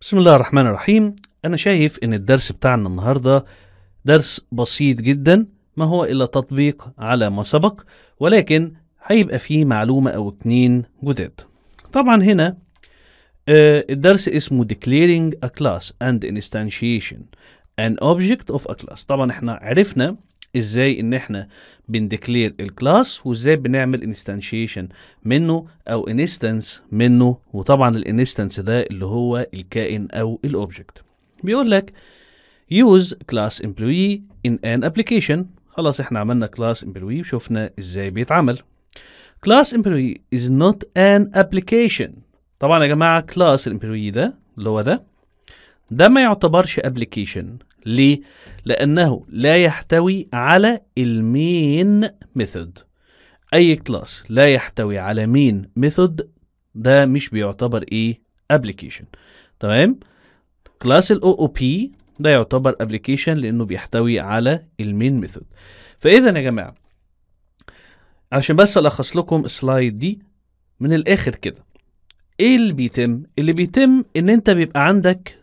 بسم الله الرحمن الرحيم أنا شايف إن الدرس بتاعنا النهاردة درس بسيط جدا ما هو إلا تطبيق على ما سبق ولكن هيبقى فيه معلومة أو اتنين جداد طبعا هنا آه، الدرس اسمه Declaring a Class and Instantiation an Object of a Class طبعا احنا عرفنا ازاي ان احنا بنديكلير الكلاس وازاي بنعمل انستانشيشن منه او انستنس منه وطبعا الانستنس ده اللي هو الكائن او الاوبجكت بيقول لك use class employee in an application خلاص احنا عملنا class employee وشفنا ازاي بيتعمل class employee is not an application طبعا يا جماعه class الامبلوي ده اللي هو ده ده ما يعتبرش application ليه؟ لأنه لا يحتوي على المين ميثود أي كلاس لا يحتوي على مين ميثود ده مش بيعتبر إيه؟ ابلكيشن تمام؟ كلاس الـ OOP ده يعتبر ابلكيشن لأنه بيحتوي على المين ميثود فإذا يا جماعة عشان بس ألخص لكم السلايد دي من الآخر كده ايه اللي بيتم اللي بيتم ان انت بيبقى عندك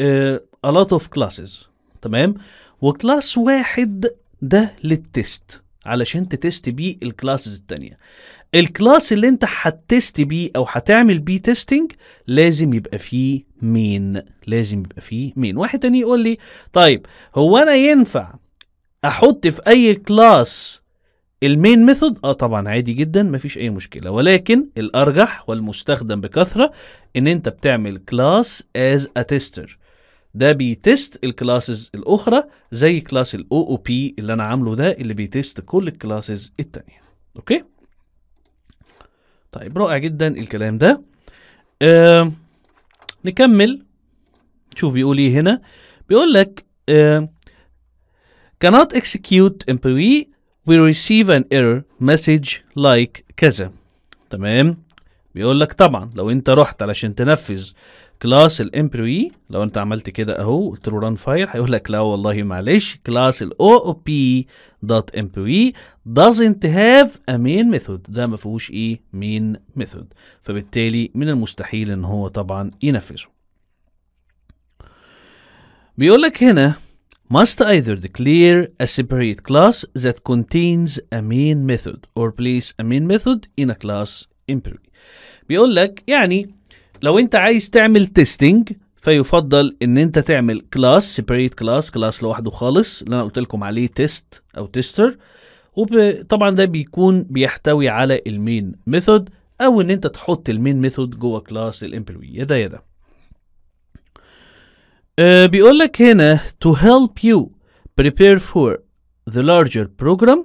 آه a lot of classes تمام وكلاس واحد ده للتست علشان تتست بيه الكلاسز التانية الكلاس اللي انت هتست بيه او هتعمل بيه تيستنج لازم يبقى فيه مين لازم يبقى فيه مين واحد تاني يقول لي طيب هو انا ينفع احط في اي كلاس المين ميثود اه طبعا عادي جدا مفيش اي مشكله ولكن الارجح والمستخدم بكثره ان انت بتعمل كلاس از ا تيستر ده بيتست الكلاسز الاخرى زي كلاس الاو او بي اللي انا عامله ده اللي بيتست كل الكلاسز التانية اوكي طيب رائع جدا الكلام ده آه نكمل شوف بيقول ايه هنا بيقول لك آه cannot execute employee we receive an error message like كذا تمام بيقول لك طبعا لو انت رحت علشان تنفذ كلاس الامبلوي لو انت عملت كده اهو قلت له ران فايل هيقول لك لا والله معلش كلاس الاو او بي دوت امبلوي doesn't have a main method ده ما فيهوش ايه مين method فبالتالي من المستحيل ان هو طبعا ينفذه بيقول لك هنا must either declare a separate class that contains a main method or place a main method in a class employee. بيقول لك يعني لو انت عايز تعمل تيستينج فيفضل ان انت تعمل كلاس سيبريت كلاس كلاس لوحده خالص اللي انا قلت لكم عليه تيست او تيستر وطبعا ده بيكون بيحتوي على المين ميثود او ان انت تحط المين ميثود جوه كلاس الامبلوي يا ده يا ده أه بيقول لك هنا to help you prepare for the larger program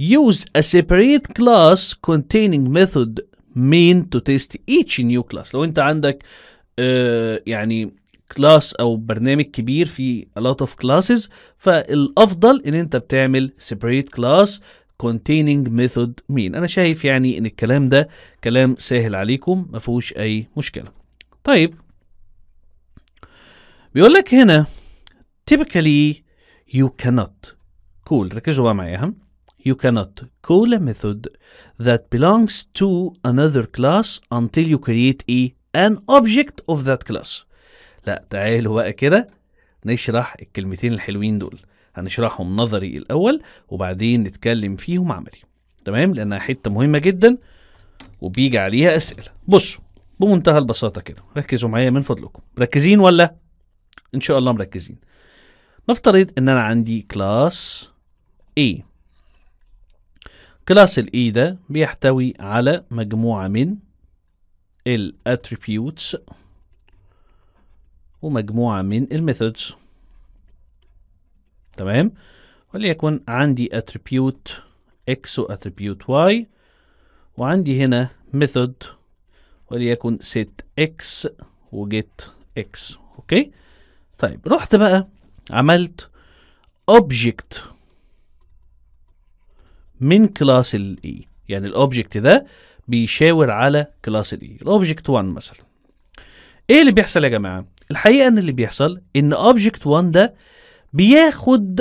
use a separate class containing method مين تو تيست ايتش نيو كلاس لو انت عندك آه، يعني كلاس او برنامج كبير فيه a lot of classes فالافضل ان انت بتعمل separate class containing method mean انا شايف يعني ان الكلام ده كلام سهل عليكم ما فيهوش اي مشكله طيب بيقول لك هنا typically you cannot cool ركزوا بقى معايا you cannot call a method that belongs to another class until you create a an object of that class لا تعالوا بقى كده نشرح الكلمتين الحلوين دول هنشرحهم نظري الاول وبعدين نتكلم فيهم عملي تمام لانها حته مهمه جدا وبيجي عليها اسئله بصوا بمنتهى البساطه كده ركزوا معايا من فضلكم مركزين ولا ان شاء الله مركزين نفترض ان انا عندي كلاس A كلاس الاي e ده بيحتوي على مجموعة من الاتريبيوتس ومجموعة من الميثودز تمام وليكن عندي اتريبيوت x واتريبيوت y وعندي هنا ميثود وليكن set x وجيت x اوكي طيب رحت بقى عملت object من كلاس الاي e. يعني الاوبجكت ده بيشاور على كلاس الاي الاوبجكت 1 مثلا ايه اللي بيحصل يا جماعه الحقيقه ان اللي بيحصل ان اوبجكت 1 ده بياخد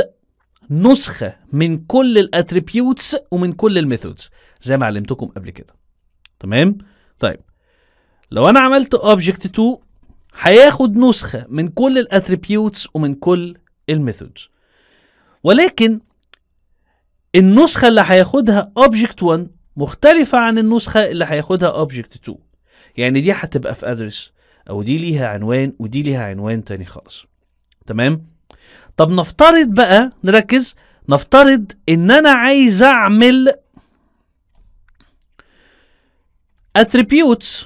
نسخه من كل الاتريبيوتس ومن كل الميثودز زي ما علمتكم قبل كده تمام طيب لو انا عملت اوبجكت 2 هياخد نسخه من كل الاتريبيوتس ومن كل الميثودز ولكن النسخة اللي هياخدها object 1 مختلفة عن النسخة اللي هياخدها object 2 يعني دي هتبقى في ادرس او دي ليها عنوان ودي ليها عنوان تاني خالص تمام طب نفترض بقى نركز نفترض ان انا عايز اعمل attributes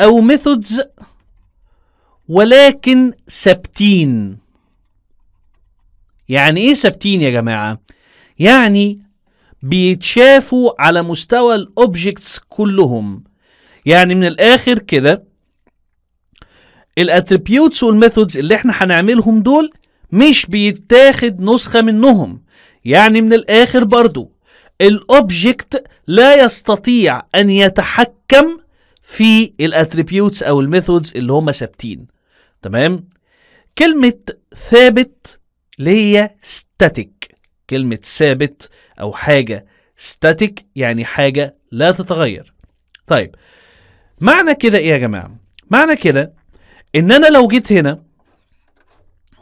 او methods ولكن ثابتين يعني ايه ثابتين يا جماعه يعني بيتشافوا على مستوى الاوبجكتس كلهم يعني من الاخر كده الاتريبيوتس والميثودز اللي احنا هنعملهم دول مش بيتاخد نسخه منهم يعني من الاخر برضو الاوبجكت لا يستطيع ان يتحكم في الاتريبيوتس او الميثودز اللي هم ثابتين تمام كلمه ثابت اللي هي ستاتيك كلمة ثابت أو حاجة ستاتيك يعني حاجة لا تتغير طيب معنى كده إيه يا جماعة؟ معنى كده إن أنا لو جيت هنا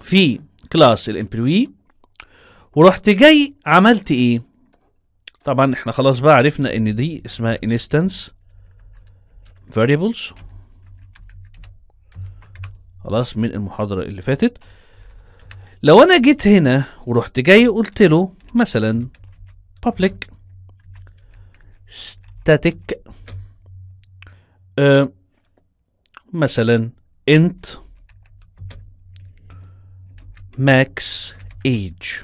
في كلاس الإمبلوي ورحت جاي عملت إيه؟ طبعا إحنا خلاص بقى عرفنا إن دي اسمها instance variables خلاص من المحاضرة اللي فاتت لو انا جيت هنا ورحت جاي قلت له مثلا public static آه، مثلا int max age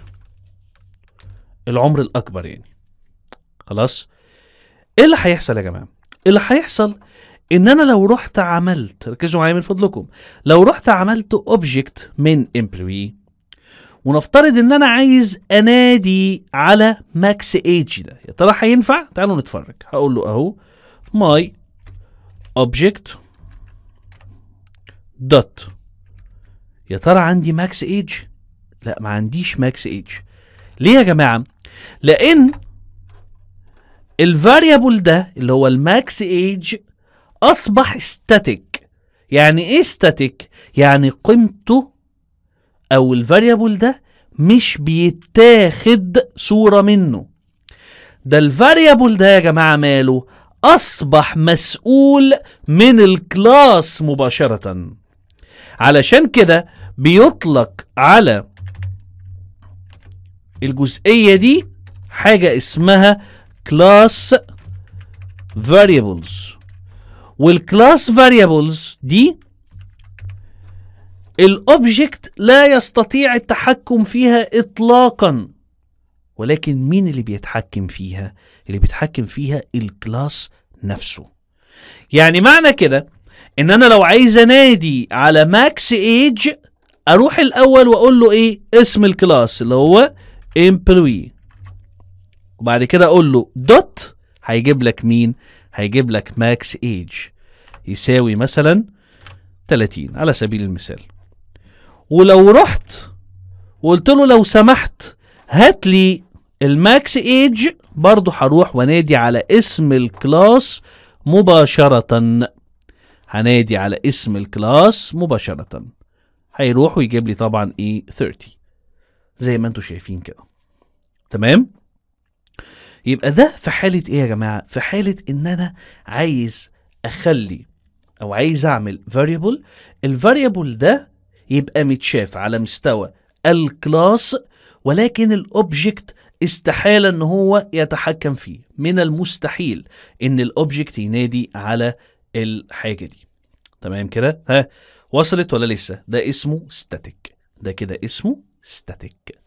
العمر الاكبر يعني خلاص ايه اللي هيحصل يا جماعه إيه اللي هيحصل ان انا لو رحت عملت ركزوا معايا من فضلكم لو رحت عملت object من employee ونفترض ان انا عايز انادي على ماكس ايج ده يا ترى هينفع تعالوا نتفرج هقول له اهو ماي اوبجكت دوت يا ترى عندي ماكس ايج لا ما عنديش ماكس ايج ليه يا جماعه لان الفاريبل ده اللي هو الماكس ايج اصبح ستاتيك يعني ايه ستاتيك يعني قيمته او الفاريبل ده مش بيتاخد صورة منه ده الفاريبل ده يا جماعة ماله أصبح مسؤول من الكلاس مباشرة علشان كده بيطلق على الجزئية دي حاجة اسمها class variables والكلاس variables دي الاوبجكت لا يستطيع التحكم فيها اطلاقا ولكن مين اللي بيتحكم فيها اللي بيتحكم فيها الكلاس نفسه يعني معنى كده ان انا لو عايز انادي على ماكس ايج اروح الاول واقول له ايه اسم الكلاس اللي هو امبلوي وبعد كده اقول له دوت هيجيب لك مين هيجيب لك ماكس ايج يساوي مثلا 30 على سبيل المثال ولو رحت وقلت له لو سمحت هات لي الماكس ايج برضه هروح وانادي على اسم الكلاس مباشرة هنادي على اسم الكلاس مباشرة هيروح ويجيب لي طبعا ايه e 30 زي ما انتم شايفين كده تمام يبقى ده في حالة ايه يا جماعة في حالة ان انا عايز اخلي او عايز اعمل variable الفاريبل ده يبقى متشاف على مستوى الكلاس ولكن الاوبجكت استحالة ان هو يتحكم فيه من المستحيل ان الاوبجكت ينادي على الحاجة دي تمام كده ها وصلت ولا لسه ده اسمه ستاتيك ده كده اسمه ستاتيك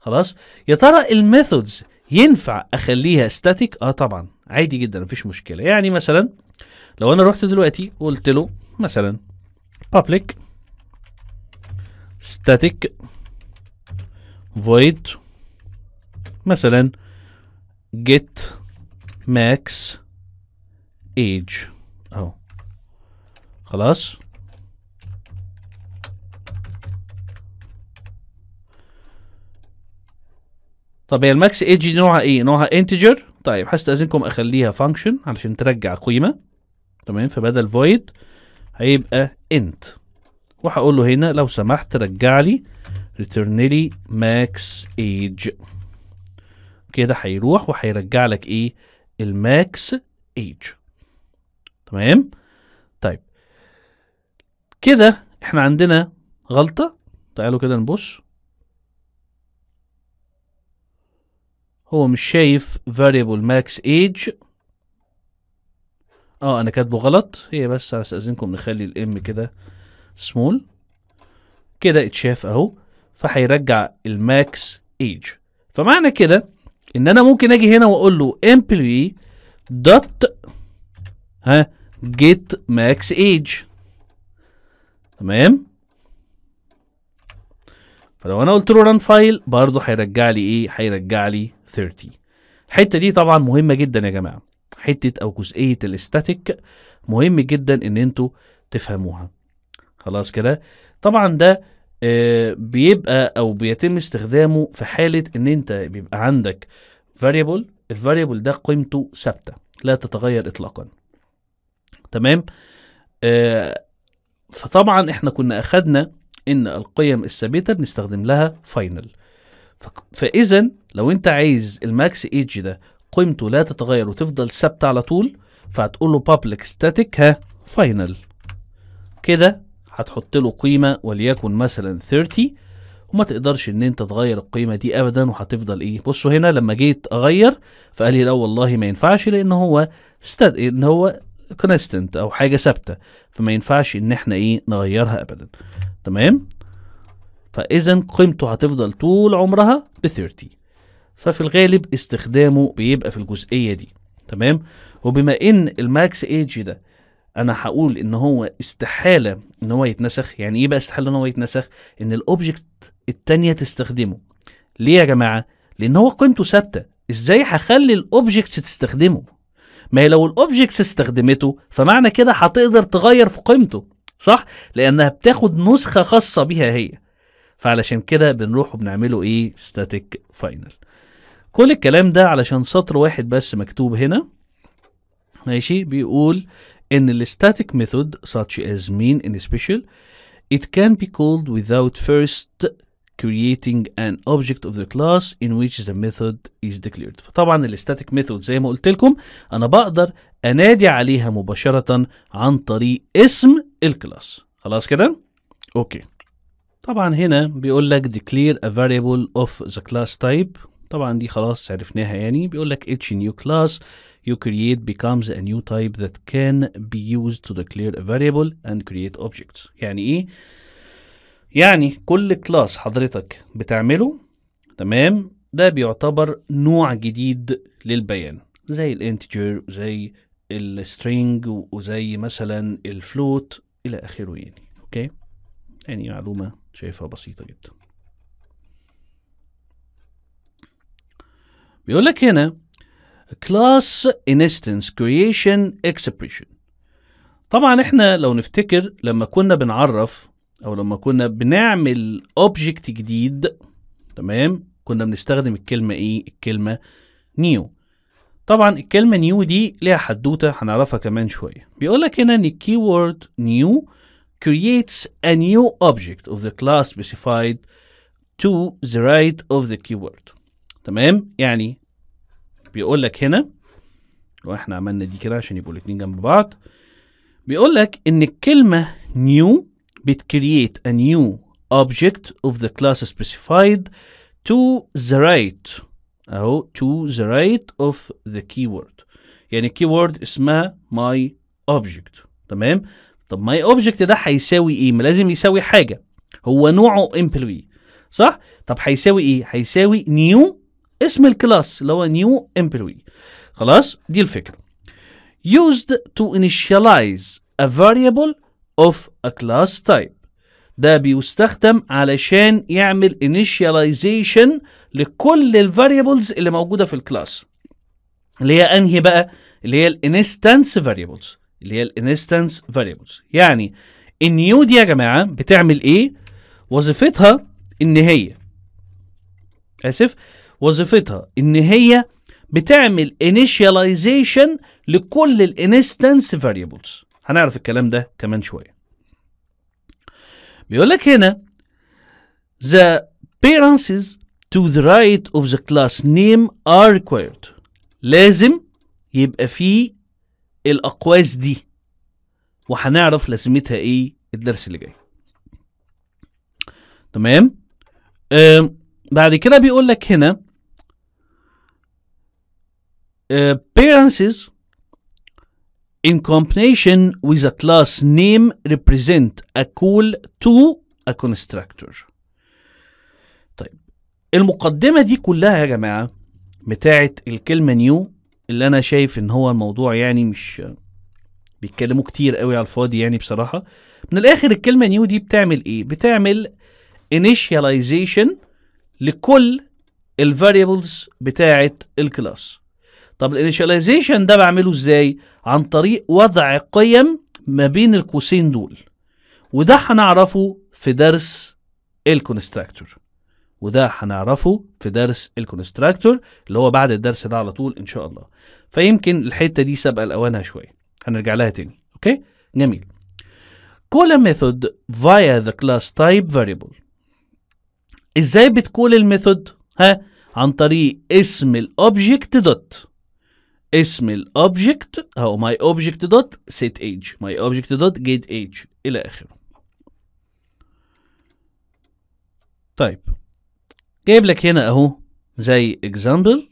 خلاص يا ترى الميثودز ينفع اخليها ستاتيك اه طبعا عادي جدا مفيش مشكله يعني مثلا لو انا رحت دلوقتي وقلت له مثلا public static void مثلا get max age اهو خلاص طب هي الماكس ايج دي نوعها ايه؟ نوعها انتجر طيب هستأذنكم اخليها فانكشن علشان ترجع قيمة تمام فبدل void هيبقى int وهقول له هنا لو سمحت رجع لي ريتيرن لي ماكس ايج كده هيروح وهيرجع لك ايه الماكس ايج تمام طيب كده احنا عندنا غلطه تعالوا كده نبص هو مش شايف variable max age اه انا كاتبه غلط هي بس استاذنكم نخلي الام كده سمول كده اتشاف اهو فهيرجع الماكس ايج فمعنى كده ان انا ممكن اجي هنا واقول له امبلوي دوت ها جيت ماكس ايج تمام فلو انا قلت له ران فايل برضه هيرجع لي ايه هيرجع لي 30 الحته دي طبعا مهمه جدا يا جماعه حته او جزئيه الاستاتيك مهم جدا ان انتوا تفهموها خلاص كده طبعا ده آه بيبقى او بيتم استخدامه في حاله ان انت بيبقى عندك فاريبل الفاريبل ده قيمته ثابته لا تتغير اطلاقا تمام آه فطبعا احنا كنا اخدنا ان القيم الثابته بنستخدم لها فاينل فاذا لو انت عايز الماكس ايج ده قيمته لا تتغير وتفضل ثابته على طول فهتقول له public static ها فاينل كده هتحط له قيمه وليكن مثلا 30 وما تقدرش ان انت تغير القيمه دي ابدا وهتفضل ايه بصوا هنا لما جيت اغير فقال لي لا والله ما ينفعش لان هو استد... ان هو كونستنت او حاجه ثابته فما ينفعش ان احنا ايه نغيرها ابدا تمام فاذا قيمته هتفضل طول عمرها ب 30 ففي الغالب استخدامه بيبقى في الجزئيه دي تمام وبما ان الماكس ايج ده انا هقول ان هو استحاله ان هو يتنسخ يعني ايه بقى استحاله ان هو يتنسخ ان الاوبجكت التانية تستخدمه ليه يا جماعه لان هو قيمته ثابته ازاي هخلي الاوبجكت تستخدمه ما هي لو الاوبجكت استخدمته فمعنى كده هتقدر تغير في قيمته صح لانها بتاخد نسخه خاصه بيها هي فعلشان كده بنروح وبنعمله ايه ستاتيك فاينل كل الكلام ده علشان سطر واحد بس مكتوب هنا ماشي بيقول In the static method, such as mean and special, it can be called without first creating an object of the class in which the method is declared فطبعا static method زي ما قلت لكم انا بقدر انادي عليها مباشرة عن طريق اسم الكلاس خلاص كده اوكي طبعا هنا بيقول لك declare a variable of the class type طبعا دي خلاص عرفناها يعني بيقول لك each new class you create becomes a new type that can be used to declare a variable and create objects يعني ايه يعني كل كلاس حضرتك بتعمله تمام ده بيعتبر نوع جديد للبيان زي الانتجر زي السترينج وزي مثلا الفلوت الى اخره يعني اوكي يعني معلومه شايفها بسيطه جدا بيقول لك هنا class instance creation expression طبعا احنا لو نفتكر لما كنا بنعرف او لما كنا بنعمل اوبجكت جديد تمام كنا بنستخدم الكلمه ايه الكلمه نيو طبعا الكلمه نيو دي ليها حدوته هنعرفها كمان شويه بيقول لك هنا ان الكيورد نيو creates a new object of the class specified to the right of the keyword تمام يعني بيقول لك هنا واحنا عملنا دي كده عشان يبقوا الاثنين جنب بعض بيقول لك ان الكلمه new بتكريت a new object of the class specified to the right اهو to the right of the keyword يعني الكيورد اسمها my object تمام طب my object ده هيساوي ايه ما لازم يساوي حاجه هو نوعه employee صح طب هيساوي ايه هيساوي new اسم الكلاس اللي هو نيو امبلوي خلاص دي الفكره used to initialize a variable of a class type ده بيستخدم علشان يعمل initialization لكل الفاريبلز اللي موجوده في الكلاس اللي هي انهي بقى اللي هي الانستنس فاريبلز اللي هي الانستنس فاريبلز يعني النيو دي يا جماعه بتعمل ايه وظيفتها ان هي اسف وظيفتها ان هي بتعمل initialization لكل الانستنس فاريبلز هنعرف الكلام ده كمان شويه بيقول لك هنا the parents to the right of the class name are required لازم يبقى فيه الاقواس دي وهنعرف لازمتها ايه الدرس اللي جاي تمام آه بعد كده بيقول لك هنا appearances in combination with a class name represent a call to a constructor طيب المقدمة دي كلها يا جماعة بتاعة الكلمة نيو اللي انا شايف ان هو الموضوع يعني مش بيتكلموا كتير قوي على الفاضي يعني بصراحة من الاخر الكلمة نيو دي بتعمل ايه بتعمل initialization لكل الفاريبلز بتاعة الكلاس طب الانيشاليزيشن ده بعمله ازاي عن طريق وضع قيم ما بين القوسين دول وده هنعرفه في درس الكونستراكتور وده هنعرفه في درس الكونستراكتور اللي هو بعد الدرس ده على طول ان شاء الله فيمكن الحته دي سابقه لاوانها شويه هنرجع لها تاني اوكي جميل call a method via the class type variable ازاي بتكول الميثود ها عن طريق اسم الاوبجكت دوت اسم الاوبجكت اهو ماي اوبجكت دوت سيت ايج ماي اوبجكت دوت جيت ايج الى اخره طيب جايب لك هنا اهو زي اكزامبل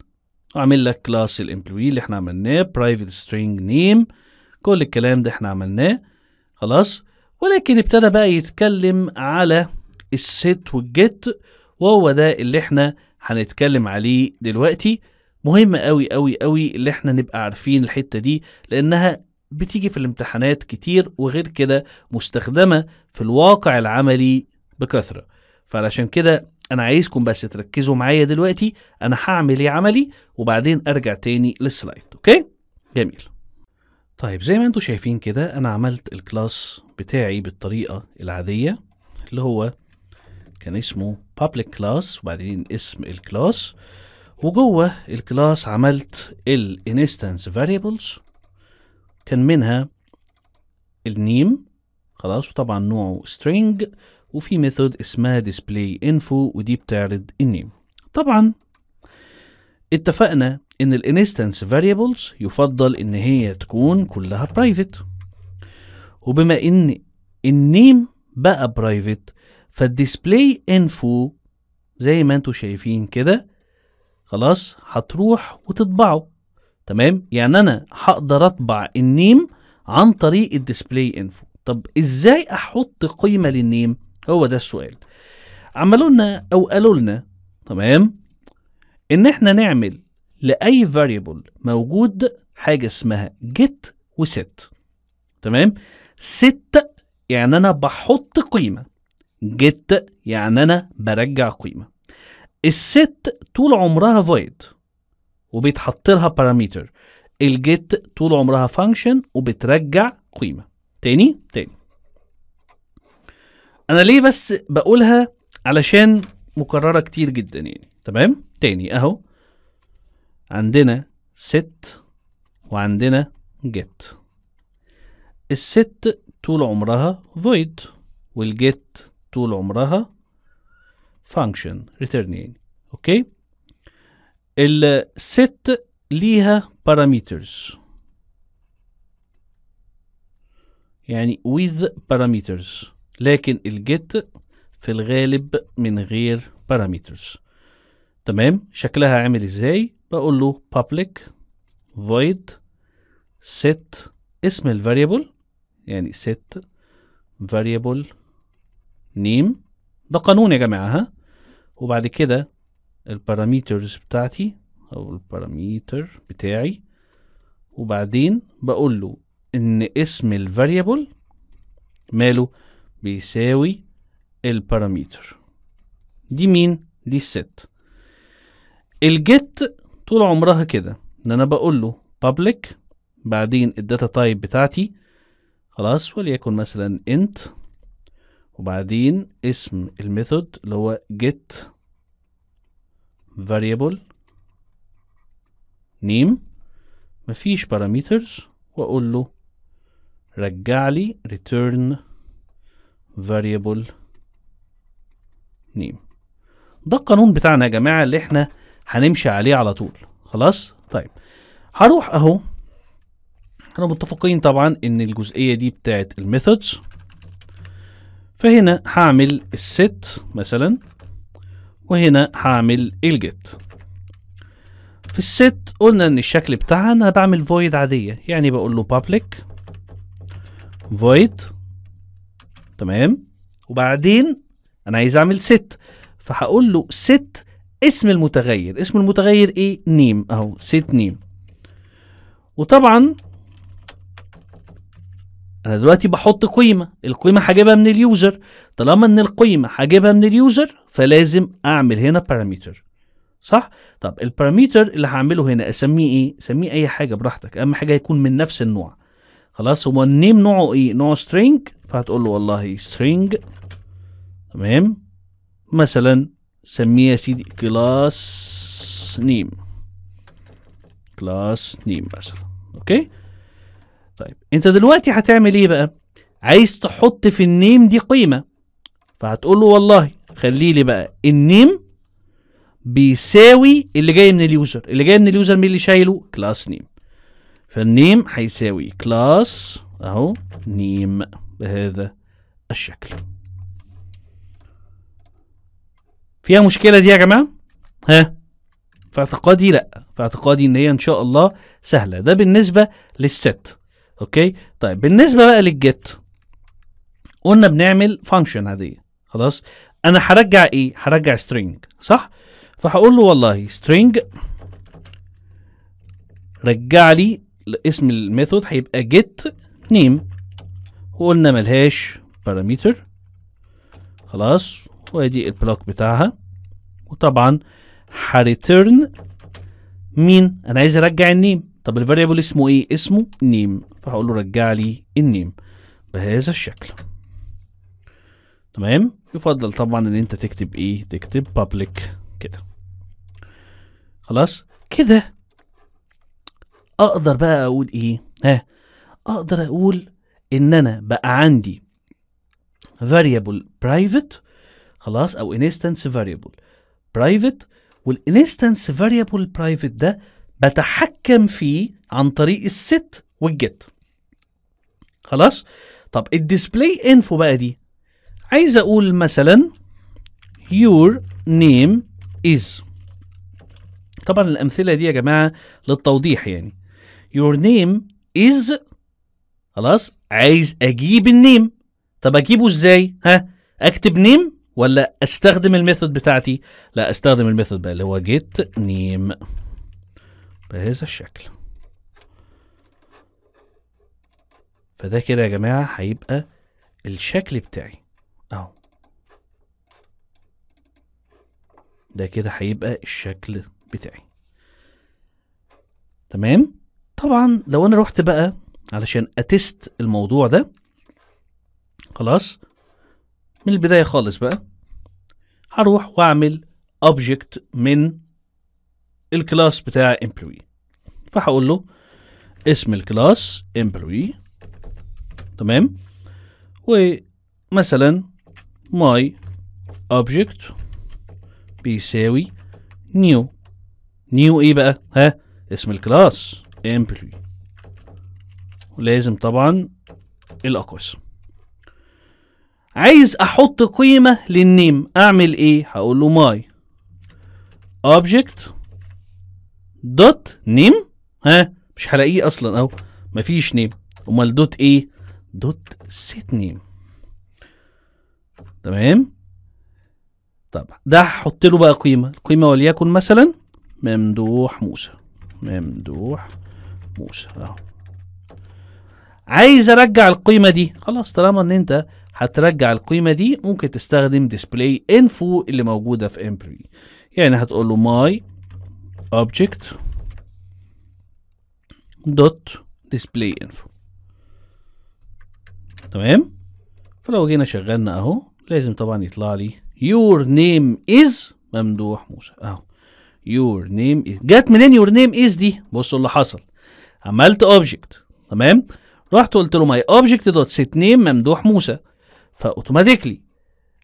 وعامل لك كلاس الامبلوي اللي احنا عملناه برايفت سترينج نيم كل الكلام ده احنا عملناه خلاص ولكن ابتدى بقى يتكلم على السيت والجيت وهو ده اللي احنا هنتكلم عليه دلوقتي مهم قوي قوي قوي اللي احنا نبقى عارفين الحتة دي لانها بتيجي في الامتحانات كتير وغير كده مستخدمة في الواقع العملي بكثرة فعلشان كده انا عايزكم بس تركزوا معايا دلوقتي انا هعمل ايه عملي وبعدين ارجع تاني للسلايد اوكي جميل طيب زي ما انتم شايفين كده انا عملت الكلاس بتاعي بالطريقه العاديه اللي هو كان اسمه public class وبعدين اسم الكلاس وجوه الكلاس عملت الانستنس فاريبلز كان منها النيم خلاص وطبعا نوعه string وفي ميثود اسمها display info ودي بتعرض النيم طبعا اتفقنا ان الانستنس فاريبلز يفضل ان هي تكون كلها برايفت وبما ان النيم بقى برايفت فالديسبلاي انفو زي ما انتوا شايفين كده خلاص هتروح وتطبعه تمام يعني انا هقدر اطبع النيم عن طريق الديسبلاي انفو طب ازاي احط قيمه للنيم هو ده السؤال عملوا لنا او قالوا لنا تمام ان احنا نعمل لاي فاريبل موجود حاجه اسمها جيت وست تمام ست يعني انا بحط قيمه جيت يعني انا برجع قيمه الست طول عمرها void وبيتحط لها باراميتر الجيت طول عمرها فانكشن وبترجع قيمه تاني تاني انا ليه بس بقولها علشان مكرره كتير جدا يعني تمام تاني اهو عندنا ست وعندنا جيت الست طول عمرها void والجيت طول عمرها function returning اوكي الست ليها parameters يعني with parameters لكن الجيت في الغالب من غير parameters تمام شكلها عامل ازاي بقول له public void set اسم ال variable يعني set variable name ده قانون يا جماعة ها وبعد كده الباراميترز بتاعتي او الباراميتر بتاعي وبعدين بقول له ان اسم الفاريبل ماله بيساوي الباراميتر دي مين دي الست الجيت طول عمرها كده ان انا بقول له public بعدين الداتا تايب بتاعتي خلاص وليكن مثلا int وبعدين اسم الميثود اللي هو get variable name مفيش parameters واقول له رجع لي return variable name ده القانون بتاعنا يا جماعه اللي احنا هنمشي عليه على طول خلاص طيب هروح اهو احنا متفقين طبعا ان الجزئيه دي بتاعت الميثودز فهنا هعمل الست مثلا وهنا هعمل الجيت في الست قلنا ان الشكل بتاعها انا بعمل void عادية يعني بقول له public void تمام وبعدين انا عايز اعمل ست فهقول له ست اسم المتغير اسم المتغير ايه نيم اهو ست نيم وطبعا انا دلوقتي بحط قيمه القيمه هجيبها من اليوزر طالما ان القيمه هجيبها من اليوزر فلازم اعمل هنا باراميتر صح طب الباراميتر اللي هعمله هنا اسميه ايه سميه اي حاجه براحتك اهم حاجه يكون من نفس النوع خلاص هو النيم نوعه ايه نوعه سترينج فهتقول له والله سترينج تمام مثلا سميه يا سيدي كلاس نيم كلاس نيم مثلا اوكي طيب انت دلوقتي هتعمل ايه بقى عايز تحط في النيم دي قيمه فهتقول له والله خلي لي بقى النيم بيساوي اللي جاي من اليوزر اللي جاي من اليوزر مين اللي شايله كلاس نيم فالنيم هيساوي كلاس اهو نيم بهذا الشكل فيها مشكله دي يا جماعه ها في اعتقادي لا في اعتقادي ان هي ان شاء الله سهله ده بالنسبه للست اوكي طيب بالنسبه بقى للجيت قلنا بنعمل فانكشن عاديه خلاص انا هرجع ايه هرجع string صح فهقول له والله string رجع لي اسم الميثود هيبقى get name وقلنا ملهاش باراميتر خلاص وادي البلوك بتاعها وطبعا هريتيرن مين انا عايز ارجع النيم طب الفاريبل اسمه ايه اسمه نيم فهقول له رجع لي النيم بهذا الشكل تمام يفضل طبعا ان انت تكتب ايه تكتب public كده خلاص كده اقدر بقى اقول ايه ها اقدر اقول ان انا بقى عندي variable private خلاص او instance variable private والinstance variable private ده بتحكم فيه عن طريق الست والجيت خلاص طب الديسبلاي انفو بقى دي عايز اقول مثلا your name is طبعا الامثله دي يا جماعه للتوضيح يعني your name is خلاص عايز اجيب النيم طب اجيبه ازاي ها اكتب نيم ولا استخدم الميثود بتاعتي لا استخدم الميثود بقى اللي هو get name بهذا الشكل فده كده يا جماعة هيبقى الشكل بتاعي اهو ده كده هيبقى الشكل بتاعي تمام طبعا لو انا رحت بقى علشان اتست الموضوع ده خلاص من البداية خالص بقى هروح واعمل object من الكلاس بتاع employee فهقول له اسم الكلاس employee تمام ومثلا my object بيساوي new new ايه بقى ها اسم الكلاس employee ولازم طبعا الاقواس عايز احط قيمه للنيم اعمل ايه هقول له my object دوت نيم ها مش هلاقيه اصلا اهو مفيش نيم امال دوت ايه دوت سيت نيم تمام طب ده هحط له بقى قيمه القيمه وليكن مثلا ممدوح موسى ممدوح موسى اهو عايز ارجع القيمه دي خلاص طالما ان انت هترجع القيمه دي ممكن تستخدم ديسبلاي انفو اللي موجوده في امبري يعني هتقول له ماي object dot display info تمام فلو جينا شغلنا اهو لازم طبعا يطلع لي your name is ممدوح موسى اهو your name is جت منين your name is دي بصوا اللي حصل عملت object تمام رحت قلت له my object dot set name ممدوح موسى فاوتوماتيكلي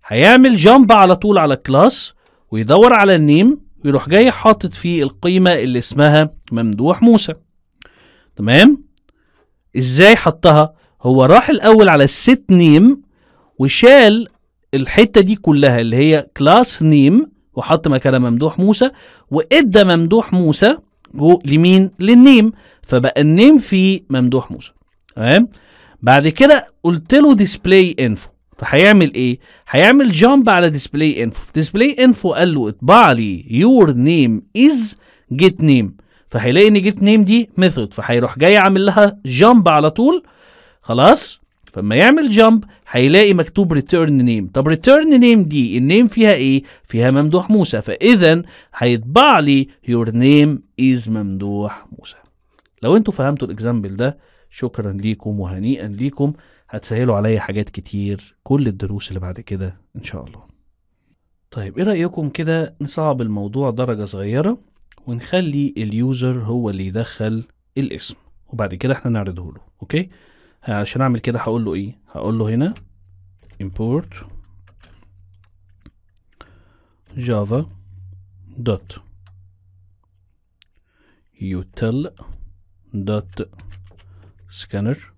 هيعمل جامب على طول على الكلاس ويدور على النيم ويروح جاي حاطط فيه القيمة اللي اسمها ممدوح موسى تمام ازاي حطها هو راح الاول على الست نيم وشال الحتة دي كلها اللي هي كلاس نيم وحط مكانها ممدوح موسى وادى ممدوح موسى جو لمين للنيم فبقى النيم فيه ممدوح موسى تمام بعد كده قلت له ديسبلاي انفو فهيعمل ايه هيعمل جامب على ديسبلاي انفو ديسبلاي انفو قال له اطبع لي يور نيم از جيت نيم فهيلاقي ان جيت نيم دي ميثود فهيروح جاي عامل لها جامب على طول خلاص فلما يعمل جامب هيلاقي مكتوب ريتيرن نيم طب ريتيرن نيم دي النيم فيها ايه فيها ممدوح موسى فاذا هيطبع لي يور نيم از ممدوح موسى لو انتوا فهمتوا الاكزامبل ده شكرا ليكم وهنيئا ليكم هتسهلوا عليا حاجات كتير كل الدروس اللي بعد كده ان شاء الله طيب ايه رايكم كده نصعب الموضوع درجه صغيره ونخلي اليوزر هو اللي يدخل الاسم وبعد كده احنا نعرضه له اوكي عشان اعمل كده هقول له ايه هقول له هنا import java dot util dot سكانر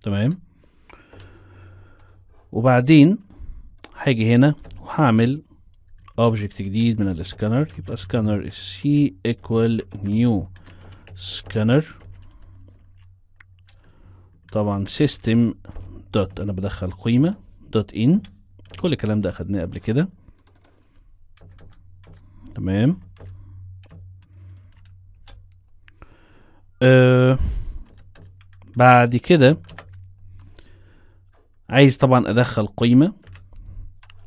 تمام وبعدين هاجي هنا وهعمل اوبجكت جديد من السكانر يبقى سكانر سي ايكوال نيو سكانر طبعا سيستم دوت انا بدخل قيمه دوت ان كل الكلام ده اخدناه قبل كده تمام آه بعد كده عايز طبعا ادخل قيمة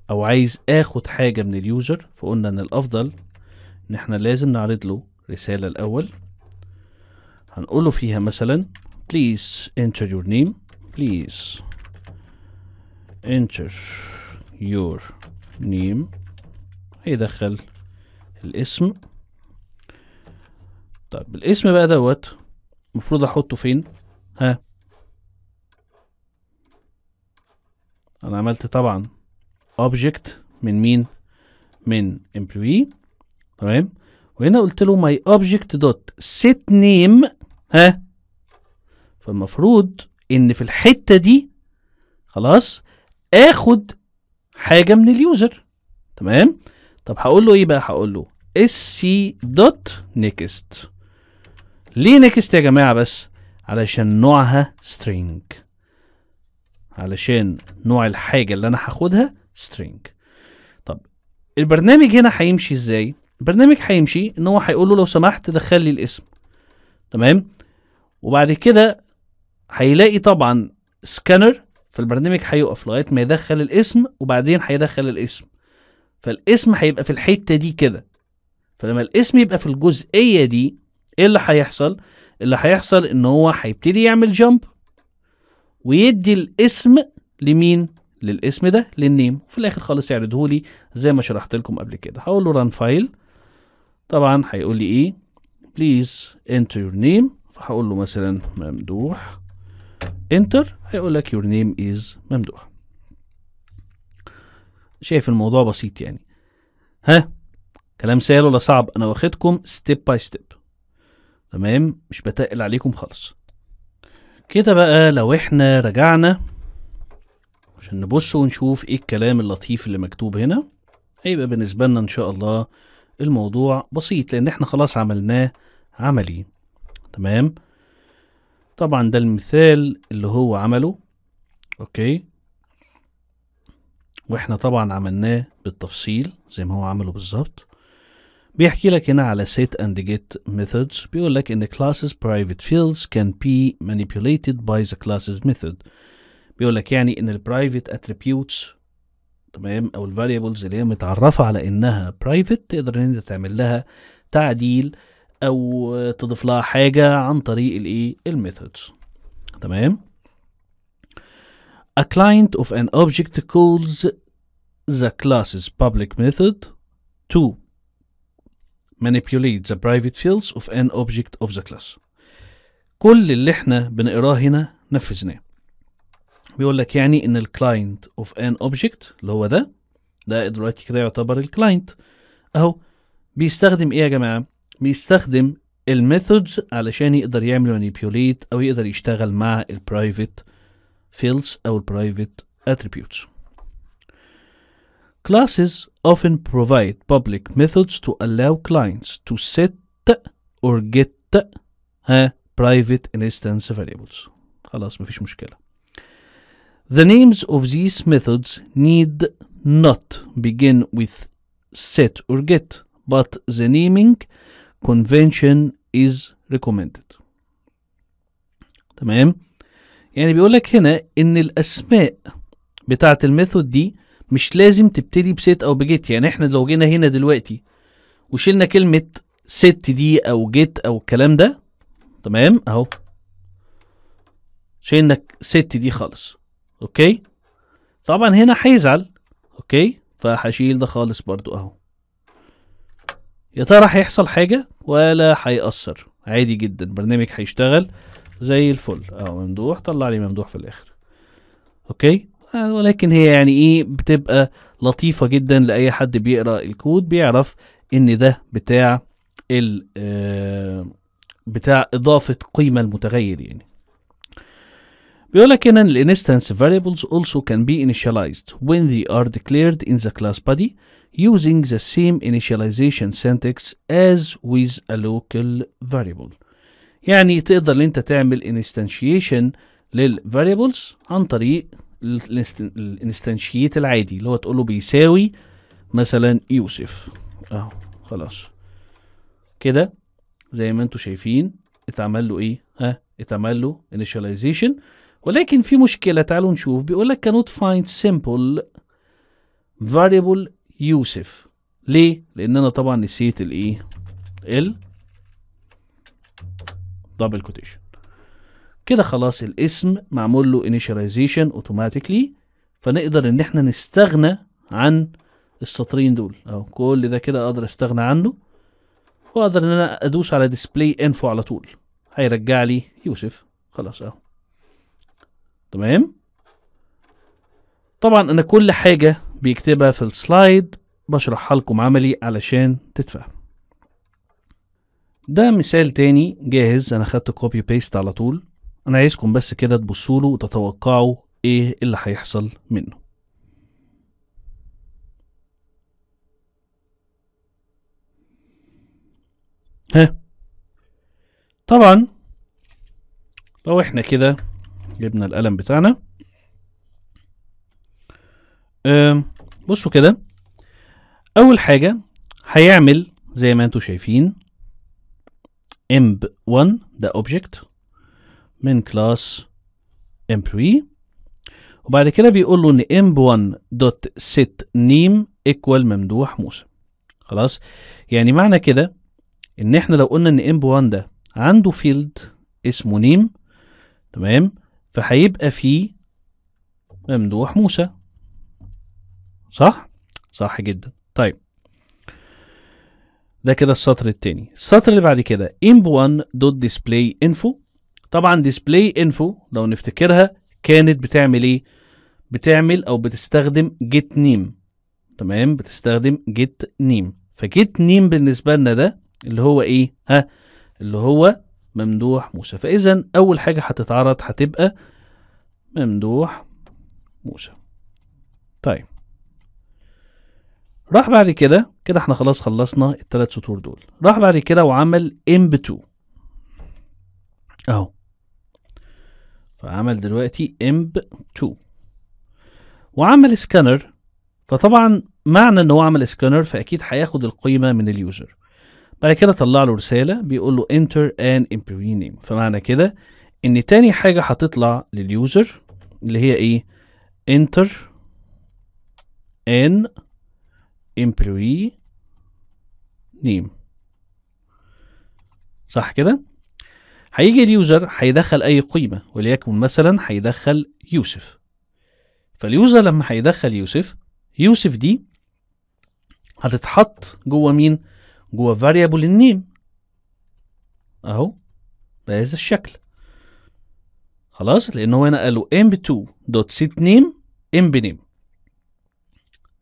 او عايز اخد حاجة من اليوزر فقلنا ان الافضل ان احنا لازم نعرض له رسالة الاول هنقوله فيها مثلا please enter your name please enter your name هيدخل الاسم طيب الاسم بقى دوت المفروض احطه فين ها انا عملت طبعا اوبجكت من مين من employee تمام وهنا قلت له my object dot set name ها فالمفروض ان في الحته دي خلاص اخد حاجه من اليوزر تمام طب هقول له ايه بقى هقول له sc.next ليه next ليه نيكست يا جماعه بس علشان نوعها string علشان نوع الحاجة اللي أنا هاخدها string طب البرنامج هنا هيمشي ازاي؟ البرنامج هيمشي ان هو هيقول له لو سمحت دخل لي الاسم تمام وبعد كده هيلاقي طبعا سكانر فالبرنامج هيقف لغايه ما يدخل الاسم وبعدين هيدخل الاسم فالاسم هيبقى في الحته دي كده فلما الاسم يبقى في الجزئيه دي ايه اللي هيحصل اللي هيحصل ان هو هيبتدي يعمل جامب ويدي الاسم لمين للاسم ده للنيم في الاخر خالص يعرضه لي زي ما شرحت لكم قبل كده هقول له ران فايل طبعا هيقول لي ايه بليز انتر يور نيم فهقول له مثلا ممدوح انتر هيقول لك يور نيم از ممدوح شايف الموضوع بسيط يعني ها كلام سهل ولا صعب انا واخدكم ستيب باي ستيب تمام مش بتقل عليكم خالص كده بقى لو احنا رجعنا عشان نبص ونشوف ايه الكلام اللطيف اللي مكتوب هنا هيبقى بالنسبة لنا ان شاء الله الموضوع بسيط لان احنا خلاص عملناه عملي تمام طبعا ده المثال اللي هو عمله اوكي واحنا طبعا عملناه بالتفصيل زي ما هو عمله بالظبط بيحكي لك هنا على set and get methods بيقول لك إن classes private fields can be manipulated by the classes method بيقول لك يعني إن ال private attributes تمام أو ال variables اللي هي متعرفة على إنها private تقدر إن أنت تعمل لها تعديل أو تضيف لها حاجة عن طريق الإيه methods تمام A client of an object calls the classes public method to manipulate the private fields of an object of the class كل اللي احنا بنقراه هنا نفذناه بيقول لك يعني ان الكلاينت اوف ان اوبجكت اللي هو ده ده دلوقتي كده يعتبر الكلاينت اهو بيستخدم ايه يا جماعه بيستخدم الميثودز علشان يقدر يعمل مانيبيوليت او يقدر يشتغل مع البرايفت fields او البرايفت attributes classes often provide public methods to allow clients to set or get eh, private instance variables خلاص مفيش مشكلة The names of these methods need not begin with set or get but the naming convention is recommended تمام يعني بيقول لك هنا ان الاسماء بتاعة الميثود دي مش لازم تبتدي بست او بجيت يعني احنا لو جينا هنا دلوقتي وشيلنا كلمه ست دي او جيت او الكلام ده تمام اهو شيلنا ست دي خالص اوكي طبعا هنا هيزعل اوكي فهشيل ده خالص برضو اهو يا ترى هيحصل حاجه ولا هيأثر عادي جدا برنامج هيشتغل زي الفل اهو ممدوح طلع لي ممدوح في الاخر اوكي ولكن هي يعني ايه بتبقى لطيفة جدا لأي حد بيقرأ الكود بيعرف ان ده بتاع ال بتاع إضافة قيمة المتغير يعني بيقول لك هنا الانستنس variables also can be initialized when they are declared in the class body using the same initialization syntax as with a local variable يعني تقدر انت تعمل instantiation لل variables عن طريق الانستنشيت العادي اللي هو تقول له بيساوي مثلا يوسف اهو خلاص كده زي ما انتم شايفين اتعمل له ايه ها اتعمل له initialization ولكن في مشكله تعالوا نشوف بيقول لك cannot find simple variable يوسف ليه لان انا طبعا نسيت الايه ال دبل كوتيشن كده خلاص الاسم معمول له initialization اوتوماتيكلي فنقدر ان احنا نستغنى عن السطرين دول اهو كل ده كده اقدر استغنى عنه واقدر ان انا ادوس على ديسبلاي انفو على طول هيرجع لي يوسف خلاص اهو تمام طبعا انا كل حاجة بيكتبها في السلايد بشرحها لكم عملي علشان تتفهم ده مثال تاني جاهز انا خدت كوبي بيست على طول انا عايزكم بس كده تبصوا له وتتوقعوا ايه اللي هيحصل منه ها طبعا لو احنا كده جبنا القلم بتاعنا بصوا كده اول حاجة هيعمل زي ما انتوا شايفين امب 1 ده اوبجكت من كلاس employee وبعد كده بيقول له ان m1.setName equal ممدوح موسى خلاص يعني معنى كده ان احنا لو قلنا ان m1 ده عنده فيلد اسمه نيم تمام فهيبقى فيه ممدوح موسى صح صح جدا طيب ده كده السطر التاني السطر اللي بعد كده m1.displayInfo طبعا ديسبلاي انفو لو نفتكرها كانت بتعمل ايه بتعمل او بتستخدم جيت نيم تمام بتستخدم جيت نيم فجيت نيم بالنسبه لنا ده اللي هو ايه ها اللي هو ممدوح موسى فاذا اول حاجه هتتعرض هتبقى ممدوح موسى طيب راح بعد كده كده احنا خلاص خلصنا الثلاث سطور دول راح بعد كده وعمل امب 2 اهو فعمل دلوقتي امب 2 وعمل سكانر فطبعا معنى ان هو عمل سكانر فاكيد هياخد القيمه من اليوزر بعد كده طلع له رساله بيقول له enter an employee name فمعنى كده ان تاني حاجه هتطلع لليوزر اللي هي ايه enter an employee name صح كده هيجي اليوزر هيدخل اي قيمه وليكن مثلا هيدخل يوسف فاليوزر لما هيدخل يوسف يوسف دي هتتحط جوه مين جوه فاريابل النيم اهو بهذا الشكل خلاص لان هو هنا قالوا mb2.setName mb 2setname بنيم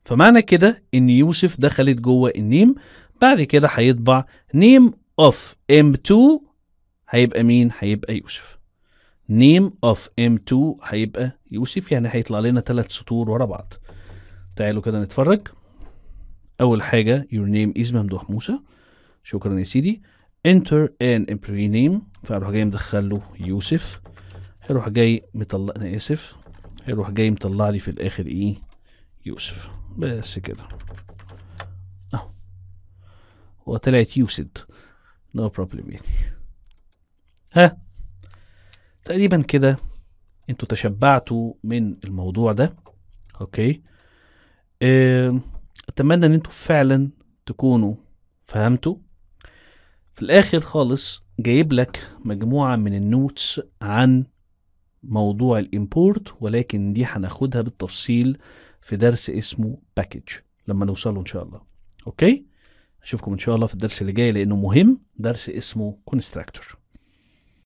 فمعني كده ان يوسف دخلت جوه النيم بعد كده هيطبع نيم اوف m2 هيبقى مين هيبقى يوسف name of m2 هيبقى يوسف يعني هيطلع لنا ثلاث سطور ورا بعض تعالوا كده نتفرج اول حاجه your name is ممدوح موسى شكرا يا سيدي enter an employee name فاروح جاي مدخل له يوسف هيروح جاي مطلع انا اسف هيروح جاي مطلع لي في الاخر ايه يوسف بس كده اهو وطلعت يوسد no problem يعني ها تقريبا كده انتوا تشبعتوا من الموضوع ده اوكي اه اتمنى ان انتوا فعلا تكونوا فهمتوا في الاخر خالص جايب لك مجموعة من النوتس عن موضوع الامبورت ولكن دي هناخدها بالتفصيل في درس اسمه باكج لما نوصله ان شاء الله اوكي اشوفكم ان شاء الله في الدرس اللي جاي لانه مهم درس اسمه كونستراكتور